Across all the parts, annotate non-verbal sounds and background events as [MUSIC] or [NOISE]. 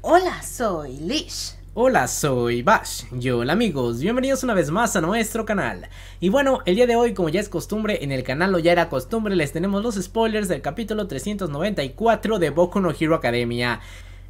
Hola, soy Lish. Hola, soy Bash. Yo, hola amigos, bienvenidos una vez más a nuestro canal. Y bueno, el día de hoy, como ya es costumbre, en el canal o ya era costumbre, les tenemos los spoilers del capítulo 394 de Boku no Hero Academia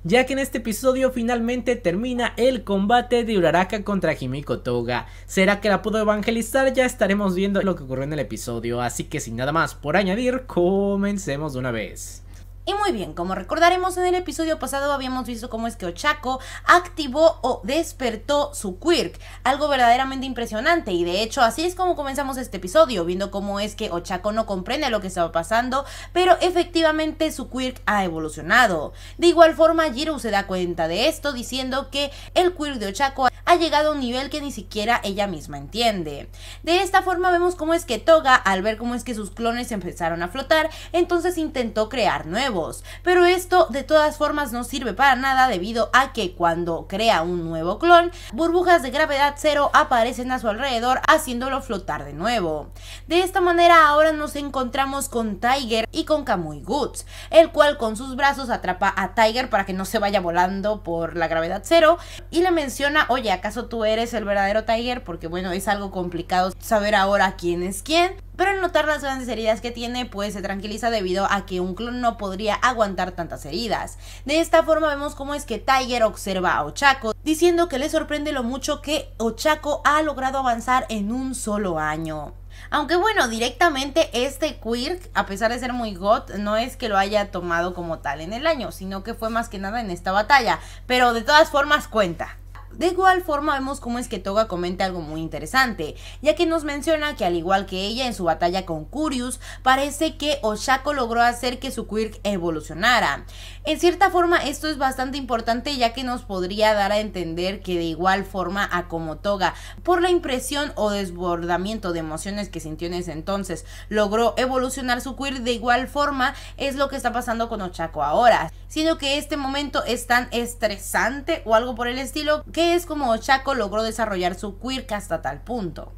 ya que en este episodio finalmente termina el combate de Uraraka contra Himiko Toga. ¿Será que la pudo evangelizar? Ya estaremos viendo lo que ocurrió en el episodio, así que sin nada más por añadir, comencemos de una vez. Y muy bien, como recordaremos en el episodio pasado habíamos visto cómo es que Ochako activó o despertó su quirk, algo verdaderamente impresionante y de hecho así es como comenzamos este episodio, viendo cómo es que Ochako no comprende lo que estaba pasando, pero efectivamente su quirk ha evolucionado. De igual forma, Jiro se da cuenta de esto diciendo que el quirk de Ochako ha llegado a un nivel que ni siquiera ella misma entiende. De esta forma vemos cómo es que Toga, al ver cómo es que sus clones empezaron a flotar, entonces intentó crear nuevos. Pero esto de todas formas no sirve para nada debido a que cuando crea un nuevo clon, burbujas de gravedad cero aparecen a su alrededor haciéndolo flotar de nuevo. De esta manera ahora nos encontramos con Tiger y con Kamui Goods, el cual con sus brazos atrapa a Tiger para que no se vaya volando por la gravedad cero y le menciona, oye, acaso tú eres el verdadero Tiger, porque bueno, es algo complicado saber ahora quién es quién. Pero al notar las grandes heridas que tiene, pues se tranquiliza debido a que un clon no podría aguantar tantas heridas. De esta forma vemos cómo es que Tiger observa a Ochaco diciendo que le sorprende lo mucho que Ochaco ha logrado avanzar en un solo año. Aunque bueno, directamente este Quirk, a pesar de ser muy god, no es que lo haya tomado como tal en el año, sino que fue más que nada en esta batalla. Pero de todas formas cuenta. De igual forma vemos cómo es que Toga comenta algo muy interesante, ya que nos menciona que al igual que ella en su batalla con Curius, parece que Oshako logró hacer que su quirk evolucionara. En cierta forma esto es bastante importante ya que nos podría dar a entender que de igual forma a como Toga, por la impresión o desbordamiento de emociones que sintió en ese entonces, logró evolucionar su quirk de igual forma es lo que está pasando con Oshako ahora, sino que este momento es tan estresante o algo por el estilo que es como Chaco logró desarrollar su quirk hasta tal punto.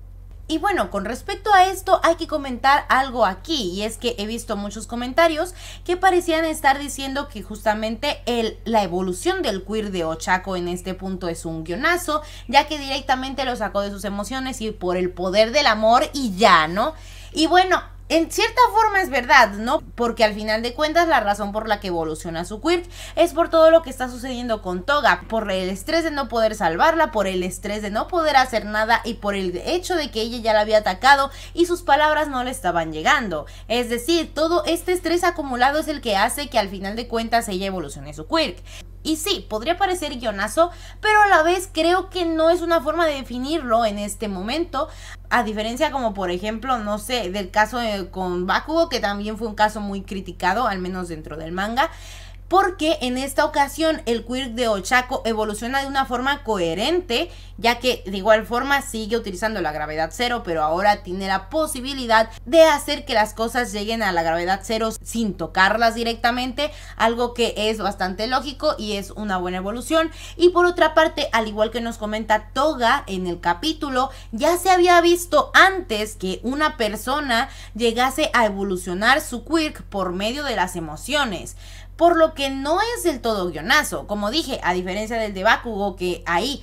Y bueno, con respecto a esto hay que comentar algo aquí, y es que he visto muchos comentarios que parecían estar diciendo que justamente la evolución del queer de Ochaco en este punto es un guionazo, ya que directamente lo sacó de sus emociones y por el poder del amor y ya, ¿no? Y bueno, en cierta forma es verdad, ¿no? Porque al final de cuentas la razón por la que evoluciona su quirk es por todo lo que está sucediendo con Toga, por el estrés de no poder salvarla, por el estrés de no poder hacer nada y por el hecho de que ella ya la había atacado y sus palabras no le estaban llegando. Es decir, todo este estrés acumulado es el que hace que al final de cuentas ella evolucione su quirk. Y sí, podría parecer guionazo, pero a la vez creo que no es una forma de definirlo en este momento. A diferencia como por ejemplo, no sé, del caso con Bakugo, que también fue un caso muy criticado, al menos dentro del manga porque en esta ocasión el quirk de Ochaco evoluciona de una forma coherente, ya que de igual forma sigue utilizando la gravedad cero, pero ahora tiene la posibilidad de hacer que las cosas lleguen a la gravedad cero sin tocarlas directamente, algo que es bastante lógico y es una buena evolución. Y por otra parte, al igual que nos comenta Toga en el capítulo, ya se había visto antes que una persona llegase a evolucionar su quirk por medio de las emociones por lo que no es del todo guionazo. Como dije, a diferencia del de Bakugo, que ahí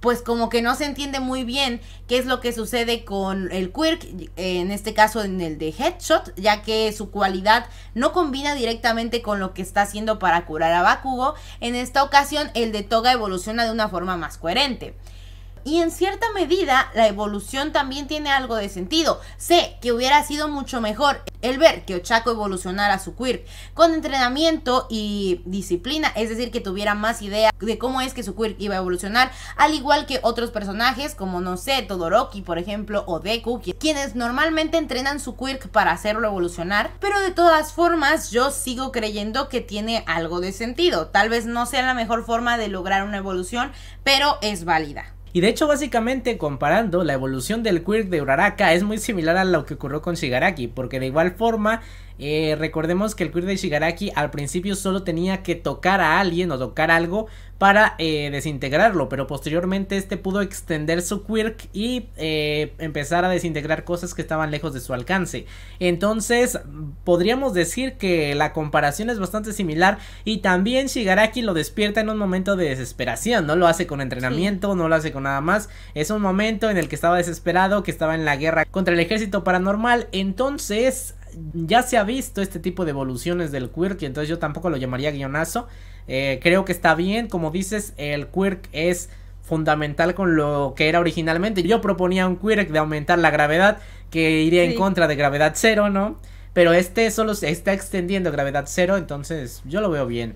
pues como que no se entiende muy bien qué es lo que sucede con el Quirk, en este caso en el de Headshot, ya que su cualidad no combina directamente con lo que está haciendo para curar a Bakugo. En esta ocasión el de Toga evoluciona de una forma más coherente. Y en cierta medida, la evolución también tiene algo de sentido. Sé que hubiera sido mucho mejor el ver que Ochako evolucionara su quirk con entrenamiento y disciplina, es decir, que tuviera más idea de cómo es que su quirk iba a evolucionar, al igual que otros personajes como, no sé, Todoroki, por ejemplo, o Deku, quienes normalmente entrenan su quirk para hacerlo evolucionar. Pero de todas formas, yo sigo creyendo que tiene algo de sentido. Tal vez no sea la mejor forma de lograr una evolución, pero es válida. Y de hecho, básicamente, comparando, la evolución del queer de Uraraka es muy similar a lo que ocurrió con Shigaraki, porque de igual forma, eh, recordemos que el queer de Shigaraki al principio solo tenía que tocar a alguien o tocar algo para eh, desintegrarlo, pero posteriormente este pudo extender su quirk y eh, empezar a desintegrar cosas que estaban lejos de su alcance. Entonces, podríamos decir que la comparación es bastante similar y también Shigaraki lo despierta en un momento de desesperación, no lo hace con entrenamiento, no lo hace con nada más, es un momento en el que estaba desesperado, que estaba en la guerra contra el ejército paranormal, entonces ya se ha visto este tipo de evoluciones del quirk, y entonces yo tampoco lo llamaría guionazo. Eh, creo que está bien, como dices, el quirk es fundamental con lo que era originalmente. Yo proponía un quirk de aumentar la gravedad, que iría en contra de gravedad cero, ¿no? Pero este solo se está extendiendo gravedad cero, entonces yo lo veo bien.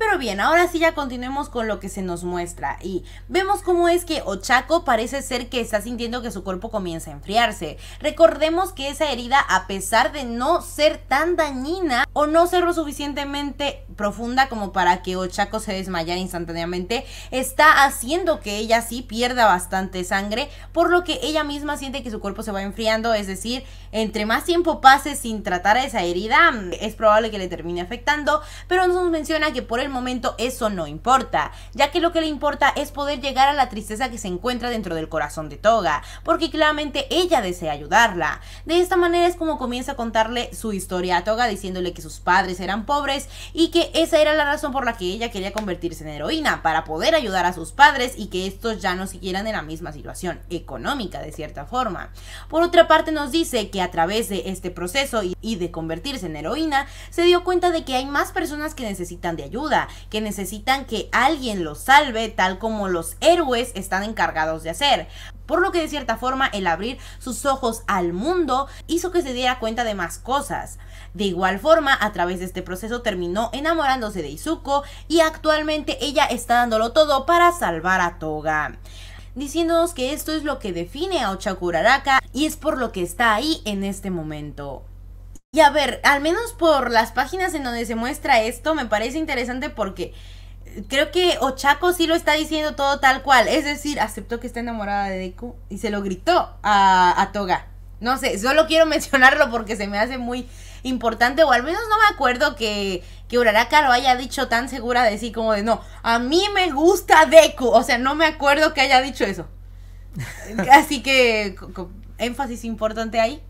Pero bien, ahora sí ya continuemos con lo que se nos muestra y vemos cómo es que Ochako parece ser que está sintiendo que su cuerpo comienza a enfriarse. Recordemos que esa herida, a pesar de no ser tan dañina o no ser lo suficientemente profunda como para que Ochako se desmayara instantáneamente, está haciendo que ella sí pierda bastante sangre, por lo que ella misma siente que su cuerpo se va enfriando, es decir, entre más tiempo pase sin tratar a esa herida, es probable que le termine afectando, pero nos menciona que por el momento eso no importa, ya que lo que le importa es poder llegar a la tristeza que se encuentra dentro del corazón de Toga, porque claramente ella desea ayudarla. De esta manera es como comienza a contarle su historia a Toga, diciéndole que sus padres eran pobres y que esa era la razón por la que ella quería convertirse en heroína, para poder ayudar a sus padres y que estos ya no siguieran en la misma situación económica de cierta forma. Por otra parte nos dice que a través de este proceso y de convertirse en heroína, se dio cuenta de que hay más personas que necesitan de ayuda, que necesitan que alguien los salve tal como los héroes están encargados de hacer. Por lo que de cierta forma el abrir sus ojos al mundo hizo que se diera cuenta de más cosas. De igual forma, a través de este proceso terminó enamorándose enamorándose de Izuko y actualmente ella está dándolo todo para salvar a Toga diciéndonos que esto es lo que define a Ochakuraraka y es por lo que está ahí en este momento. Y a ver, al menos por las páginas en donde se muestra esto, me parece interesante porque eh, creo que Ochako sí lo está diciendo todo tal cual. Es decir, aceptó que está enamorada de Deku y se lo gritó a Toga. No sé, solo quiero [LAUGHS] mencionarlo porque se me hace muy importante, o al menos no me acuerdo que, que Uraraka lo haya dicho tan segura de sí, como de no, a mí me gusta Deku. O sea, no me acuerdo que haya dicho eso. [LAUGHS] Así que énfasis importante ahí.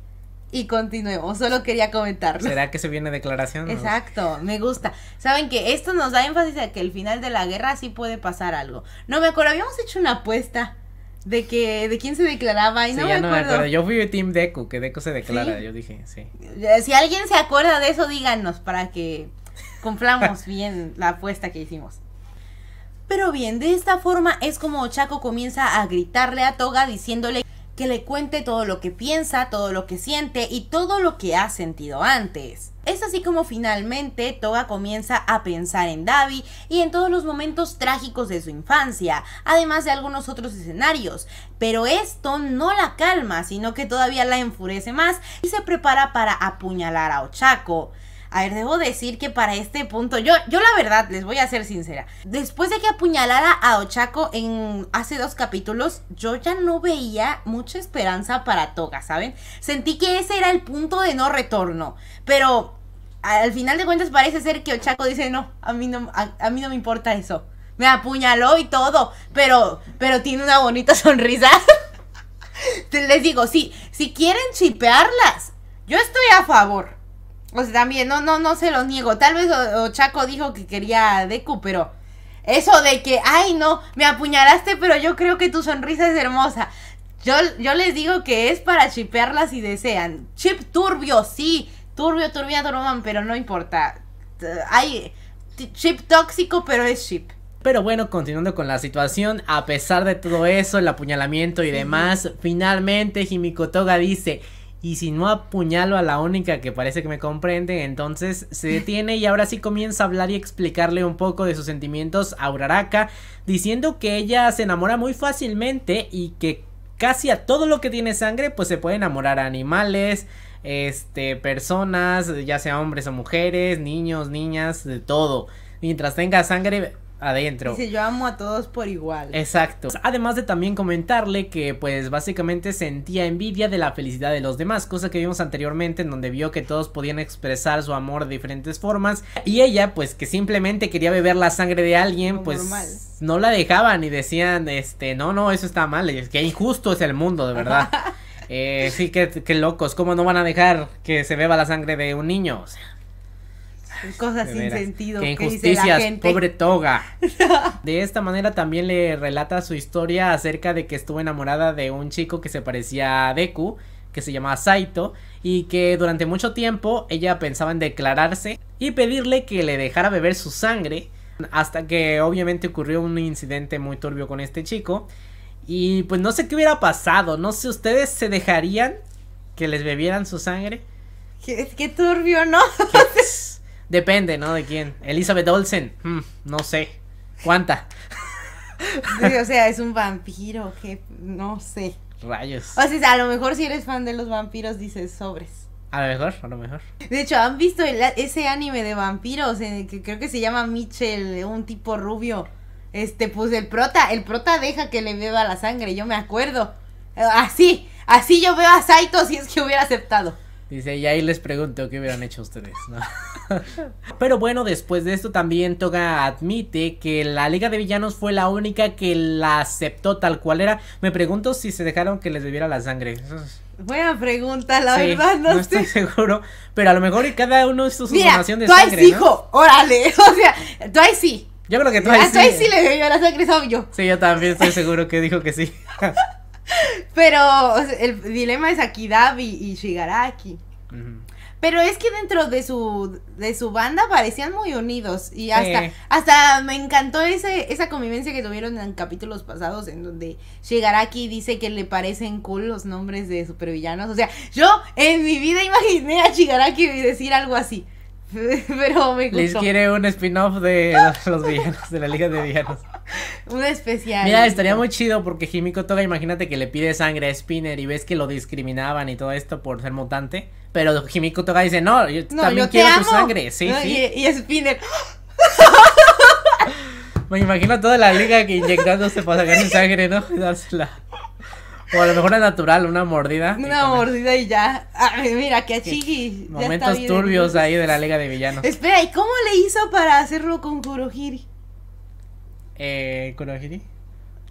Y continuemos, solo quería comentar. ¿Será que se viene declaración? Exacto, me gusta. Saben que esto nos da énfasis a que el final de la guerra sí puede pasar algo. No me acuerdo, habíamos hecho una apuesta de que de quién se declaraba y no, me, acuerdo. Yo fui team Deku, que Deku se declara, yo dije, sí. Eh, si alguien se acuerda de eso, díganos para que cumplamos [LAUGHS] bien la apuesta que hicimos. Pero bien, de esta forma es como Chaco comienza a gritarle a Toga diciéndole que le cuente todo lo que piensa, todo lo que siente y todo lo que ha sentido antes. Es así como finalmente Toga comienza a pensar en Davi y en todos los momentos trágicos de su infancia, además de algunos otros escenarios, pero esto no la calma, sino que todavía la enfurece más y se prepara para apuñalar a Ochako. A ver, debo decir que para este punto, yo, yo la verdad, les voy a ser sincera. Después de que apuñalara a Ochaco en hace dos capítulos, yo ya no veía mucha esperanza para Toga, ¿saben? Sentí que ese era el punto de no retorno. Pero al final de cuentas parece ser que Ochaco dice, no, a mí no, a, mí no me importa eso. Me apuñaló y todo, pero, pero tiene una bonita [LAUGHS] sonrisa. Les digo, sí, si quieren chipearlas, yo estoy a favor. O sea, también, no, no, no se lo niego. Tal vez o, Chaco dijo que quería a Deku, pero eso de que, ay no, me apuñalaste, pero yo creo que tu sonrisa es hermosa. Yo, yo les digo que es para chipearla si desean. Chip turbio, sí. Turbio, turbia, turboman, pero no importa. Hay chip tóxico, pero es chip. Pero bueno, continuando con la situación, a pesar de todo eso, el apuñalamiento y demás, finalmente Himiko Toga dice, y si no apuñalo a la única que parece que me comprende, entonces se detiene y ahora sí comienza a hablar y explicarle un poco de sus sentimientos a Uraraka, diciendo que ella se enamora muy fácilmente y que casi a todo lo que tiene sangre pues se puede enamorar a animales, este, personas, ya sea hombres o mujeres, niños, niñas, de todo. Mientras tenga sangre adentro. si yo amo a todos por igual. Exacto. Además de también comentarle que pues básicamente sentía envidia de la felicidad de los demás, cosa que vimos anteriormente en donde vio que todos podían expresar su amor de diferentes formas y ella pues que simplemente quería beber la sangre de alguien, pues no la dejaban y decían, este, no, no, eso está mal, es que injusto es el mundo, de verdad. [LAUGHS] eh, sí, que, que locos, ¿cómo no van a dejar que se beba la sangre de un niño? O sea, [LAUGHS] Cosas sin sentido. Que injusticias, dice pobre toga. [LAUGHS] De esta manera también le relata su historia acerca de que estuvo enamorada de un chico que se parecía a Deku, que se llamaba Saito, y que durante mucho tiempo ella pensaba en declararse y pedirle que le dejara beber su sangre, hasta que obviamente ocurrió un incidente muy turbio con este chico. Y pues no sé qué hubiera pasado, no sé, ¿ustedes se dejarían que les bebieran su sangre? Qué, turbio, ¿no? [LAUGHS] Depende, ¿no? De quién. Elizabeth Olsen. Hmm, no sé. ¿Cuánta? [LAUGHS] o sea, es un vampiro, que no sé. Rayos. O sea, a lo mejor si eres fan de los vampiros dices sobres. A lo mejor, a lo mejor. De hecho, ¿han visto ese anime de vampiros? En eh, el que creo que se llama Mitchell, eh, un tipo rubio. Este, pues el prota, el prota deja que le beba la sangre, yo me acuerdo. Eh, así, así yo veo a Saito si es que hubiera aceptado. Dice, y ahí les pregunto qué hubieran hecho ustedes, ¿no? [LAUGHS] Pero bueno, después de esto también Toga admite que la Liga de Villanos fue la única que la aceptó tal cual era. Me pregunto si se dejaron que les bebiera la sangre. Buena pregunta, la verdad, no, estoy... [LAUGHS] seguro. Pero a lo mejor cada uno es su donación de sangre. Mira, órale. [LAUGHS] O sea, Twice sí. Yo creo que ah, Twice sí. A Twice sí le bebió la sangre, soy yo. Sí, yo también estoy seguro que dijo que sí. Pero el dilema es Akidabi y Shigaraki. Pero es que dentro de su, de su banda parecían muy unidos. Y hasta, hasta me encantó ese, esa convivencia que tuvieron en capítulos pasados, en donde Shigaraki dice que le parecen cool los nombres de supervillanos. O sea, yo en mi vida imaginé a Shigaraki decir algo así. [LAUGHS] Pero me gusta. Les quiere un spin-off de [LAUGHS] los, villanos, de la Liga de Villanos. Un especial. Mira, estaría muy chido porque Jimiko Toga, imagínate que le pide sangre a Spinner y ves que lo discriminaban y todo esto por ser mutante. Pero Jimiko Toga dice, no, yo también quiero tu sangre. Sí, Y, Spinner. [LAUGHS] Me imagino toda la liga que inyectándose para sacar sangre, ¿no? Y dársela. O a lo mejor es natural, una mordida. Una mordida y ya. mira, qué chiqui. Momentos turbios ahí de la Liga de Villanos. Espera, ¿y cómo le hizo para hacerlo con Kurohiri? Eh, Kurohiri.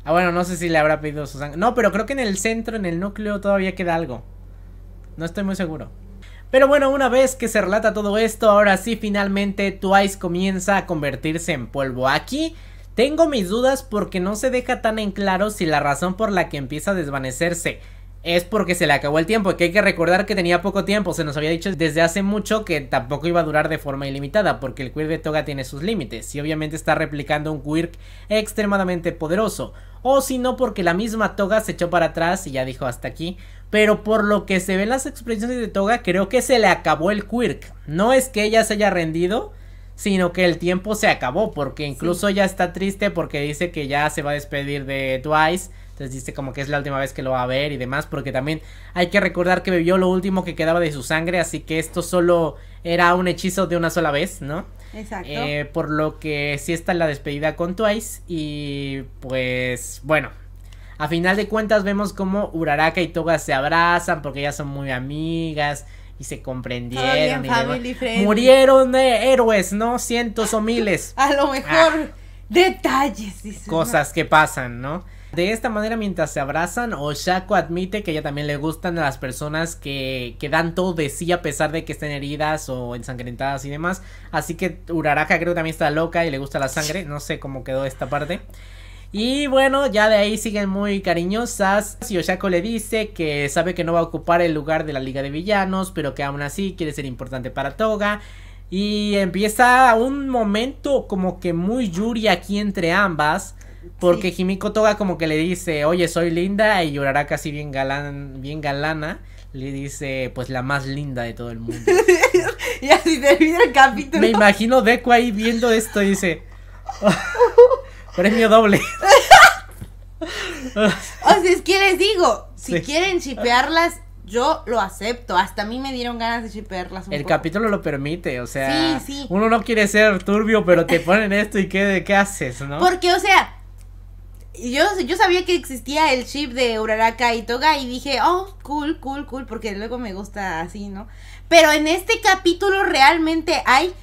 Ah, bueno, no sé si le habrá pedido su sangre. No, pero creo que en el centro, en el núcleo, todavía queda algo. No estoy muy seguro. Pero bueno, una vez que se relata todo esto, ahora sí finalmente Twice comienza a convertirse en polvo. Aquí tengo mis dudas porque no se deja tan en claro si la razón por la que empieza a desvanecerse es porque se le acabó el tiempo, que hay que recordar que tenía poco tiempo, se nos había dicho desde hace mucho que tampoco iba a durar de forma ilimitada, porque el Quirk de Toga tiene sus límites, y obviamente está replicando un Quirk extremadamente poderoso, o si no porque la misma Toga se echó para atrás y ya dijo hasta aquí, pero por lo que se ven las expresiones de Toga, creo que se le acabó el Quirk, no es que ella se haya rendido, sino que el tiempo se acabó, porque incluso ya está triste porque dice que ya se va a despedir de Twice. Entonces dice como que es la última vez que lo va a ver y demás, porque también hay que recordar que bebió lo último que quedaba de su sangre, así que esto solo era un hechizo de una sola vez, ¿no? Exacto. Eh, por lo que sí está la despedida con Twice y pues bueno, a final de cuentas vemos como Uraraka y Toga se abrazan porque ya son muy amigas y se comprendieron. Murieron de héroes, ¿no? Cientos o miles. [LAUGHS] A lo mejor ah. detalles, dice. Cosas que pasan, ¿no? De esta manera, mientras se abrazan, Oshako admite que ella también le gustan a las personas que, que dan todo de sí a pesar de que estén heridas o ensangrentadas y demás. Así que Uraraka creo que también está loca y le gusta la sangre. No sé cómo quedó esta parte. Y bueno, ya de ahí siguen muy cariñosas. Oshako le dice que sabe que no va a ocupar el lugar de la Liga de Villanos, pero que aún así quiere ser importante para Toga. Y empieza un momento como que muy Yuri aquí entre ambas. Porque jimiko Toga como que le dice, oye, soy linda. Y llorará casi bien, galán, bien galana. Le dice, pues la más linda de todo el mundo. [LAUGHS] y así termina el capítulo. Me imagino Deku ahí viendo esto y dice... [LAUGHS] Premio doble. [LAUGHS] o sea, es que les digo, si quieren chipearlas, yo lo acepto. Hasta a mí me dieron ganas de chipearlas. Un el capítulo lo permite, o sea. Sí, Uno no quiere ser turbio, pero te ponen esto y qué, qué haces, ¿no? Porque, o sea, yo, yo sabía que existía el chip de Uraraka y Toga y dije, oh, cool, cool, cool, porque luego me gusta así, ¿no? Pero en este capítulo realmente hay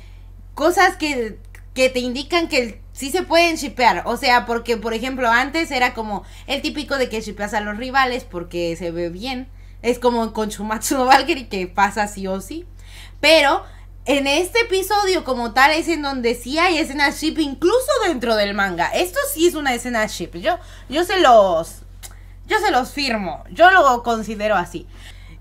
cosas que, que te indican que el sí se pueden shipear. O sea, porque, por ejemplo, antes era como el típico de que shipeas a los rivales porque se ve bien. Es como con Shumatsu no Valkyrie que pasa sí o sí. Pero en este episodio, como tal, es en donde sí hay escenas ship, incluso dentro del manga. Esto sí es una escena ship. Yo, yo se los. Yo se los firmo. Yo lo considero así.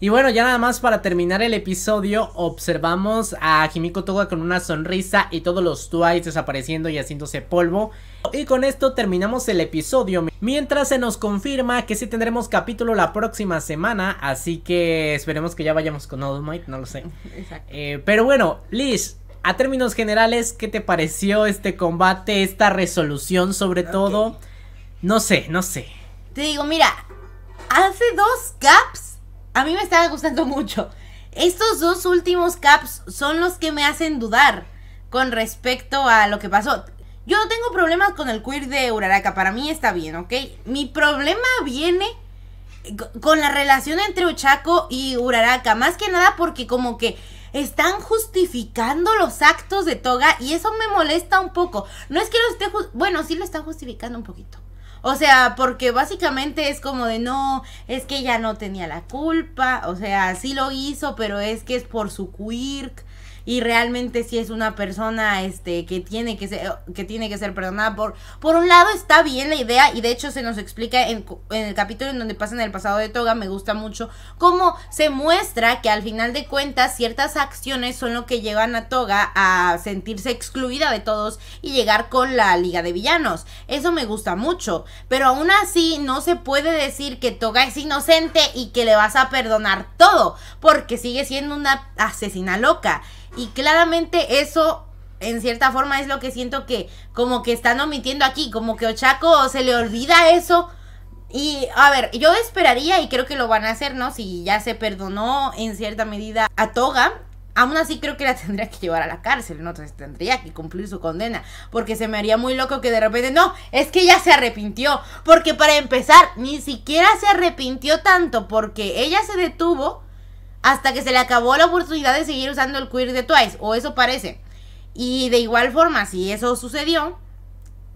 Y bueno, ya nada más para terminar el episodio, observamos a Jimiko Toga con una sonrisa y todos los Twice desapareciendo y haciéndose polvo. Y con esto terminamos el episodio, mientras se nos confirma que sí tendremos capítulo la próxima semana, así que esperemos que ya vayamos con All Might, no lo sé. [LAUGHS] Eh, pero bueno, Liz, a términos generales, ¿qué te pareció este combate, esta resolución sobre todo? No sé, no sé. Te digo, mira, hace dos caps a mí me estaba gustando mucho. Estos dos últimos caps son los que me hacen dudar con respecto a lo que pasó. Yo no tengo problemas con el queer de Uraraka, para mí está bien, ¿ok? Mi problema viene con la relación entre Ochako y Uraraka, más que nada porque como que están justificando los actos de Toga y eso me molesta un poco. No es que lo esté, bueno, sí lo están justificando un poquito. O sea, porque básicamente es como de no, es que ella no tenía la culpa, o sea, sí lo hizo, pero es que es por su quirk y realmente si es una persona este, que, tiene que, ser, que tiene que ser perdonada. Por, por un lado está bien la idea y de hecho se nos explica en, en el capítulo en donde en el pasado de Toga, me gusta mucho cómo se muestra que al final de cuentas ciertas acciones son lo que llevan a Toga a sentirse excluida de todos y llegar con la Liga de Villanos. Eso me gusta mucho, pero aún así no se puede decir que Toga es inocente y que le vas a perdonar todo, porque sigue siendo una asesina loca. Y claramente eso, en cierta forma, es lo que siento que como que están omitiendo aquí, como que Ochaco se le olvida eso. Y a ver, yo esperaría y creo que lo van a hacer, ¿no? Si ya se perdonó en cierta medida a Toga, aún así creo que la [LAUGHS] tendría que llevar a la cárcel, ¿no? Entonces tendría que cumplir su condena, porque se me haría muy loco que de repente, no, es que ella se arrepintió, porque para empezar, ni siquiera se arrepintió tanto, porque ella se detuvo hasta que se le acabó la oportunidad de seguir usando el queer de Twice, o eso parece. Y de igual forma, si eso sucedió,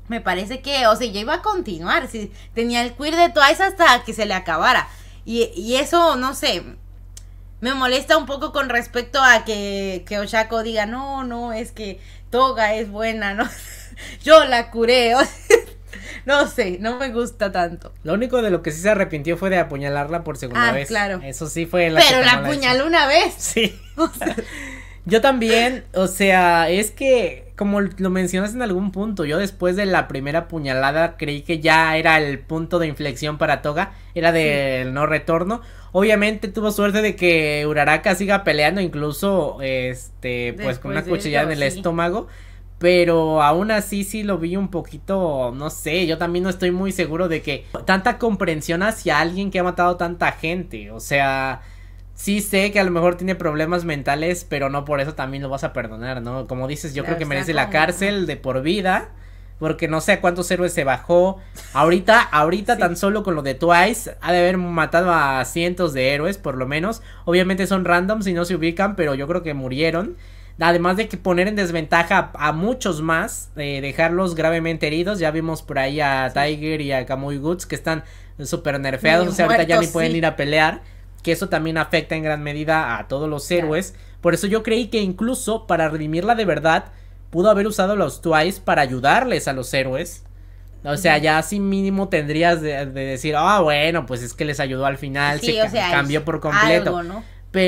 me parece que, o sea, ya iba a continuar, si tenía el queer de Twice hasta que se le acabara. Y, eso, no sé, me molesta un poco con respecto a que, que Oshako diga, no, no, es que Toga es buena, ¿no? [LAUGHS] yo la curé. No sé, no me gusta tanto. Lo único de lo que sí se arrepintió fue de apuñalarla por segunda ah, vez. Claro. Eso sí fue la Pero la apuñaló una vez. Sí. [LAUGHS] Yo también, o sea, es que como lo mencionas en algún punto, yo después de la primera puñalada creí que ya era el punto de inflexión para Toga, era del no retorno. Obviamente tuvo suerte de que Uraraka siga peleando incluso este pues con una cuchilla en el estómago. Pero aún así sí lo vi un poquito, no sé, yo también no estoy muy seguro de que tanta comprensión hacia alguien que ha matado tanta gente. O sea, sí sé que a lo mejor tiene problemas mentales, pero no por eso también lo vas a perdonar, ¿no? Como dices, yo creo que merece la cárcel de por vida porque no sé a cuántos héroes se bajó. Ahorita, ahorita [LAUGHS] tan solo con lo de Twice, ha de haber matado a cientos de héroes, por lo menos. Obviamente son random si no se ubican, pero yo creo que murieron. Además de que poner en desventaja a, muchos más, eh, dejarlos gravemente heridos. Ya vimos por ahí a Tiger y a Kamui Goods que están súper nerfeados. o sea, ahorita ya ni pueden ir a pelear. Que eso también afecta en gran medida a todos los héroes. Por eso yo creí que incluso para redimirla de verdad, pudo haber usado los Twice para ayudarles a los héroes. O sea, ya así mínimo tendrías de, decir, ah, bueno, pues es que les ayudó al final, sí, se cambió por completo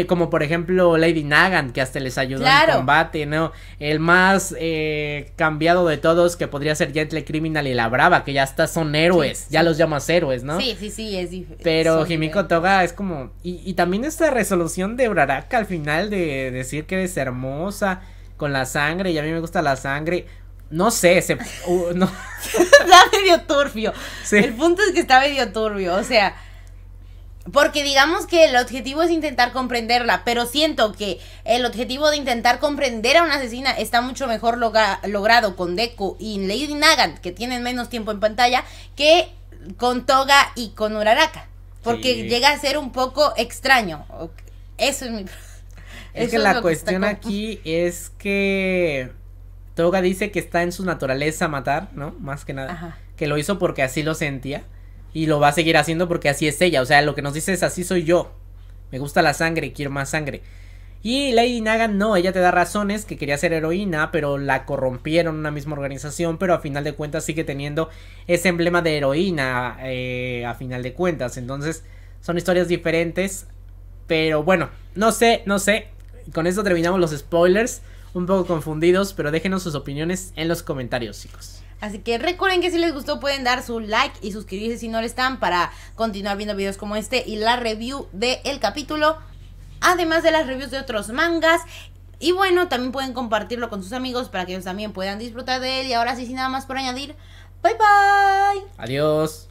como por ejemplo Lady Nagan, que hasta les ayudó en en combate, ¿no? El más eh, cambiado de todos, que podría ser Gentle Criminal y la Brava, que ya hasta son héroes, ya los llamas héroes, ¿no? Sí, sí, sí, es diferente. Pero Jimiko Toga es como. Y, y también esta resolución de Uraraka al final de decir que eres hermosa con la sangre, y a mí me gusta la sangre. No sé, se. Uh, no. está [LAUGHS] medio turbio. El punto es que está medio turbio, o sea. Porque digamos que el objetivo es intentar comprenderla, pero siento que el objetivo de intentar comprender a una asesina está mucho mejor logrado con Deku y Lady Nagant, que tienen menos tiempo en pantalla, que con Toga y con Uraraka. Porque llega a ser un poco extraño. Eso es mi... Es que la cuestión aquí es que Toga dice que está en su naturaleza matar, ¿no? Más que nada. Que lo hizo porque así lo sentía. Y lo va a seguir haciendo porque así es ella. O sea, lo que nos dice es así soy yo. Me gusta la sangre, quiero más sangre. Y Lady Naga no, ella te da razones que quería ser heroína, pero la corrompieron una misma organización, pero a final de cuentas sigue teniendo ese emblema de heroína eh, a final de cuentas. Entonces son historias diferentes, pero bueno, no sé, no sé. Con esto terminamos los spoilers, un poco confundidos, pero déjenos sus opiniones en los comentarios, chicos. Así que recuerden que si les gustó pueden dar su like y suscribirse si no lo están para continuar viendo videos como este y la review del el capítulo. Además de las reviews de otros mangas. Y bueno, también pueden compartirlo con sus amigos para que ellos también puedan disfrutar de él. Y ahora sí, sin nada más por añadir, bye bye. Adiós.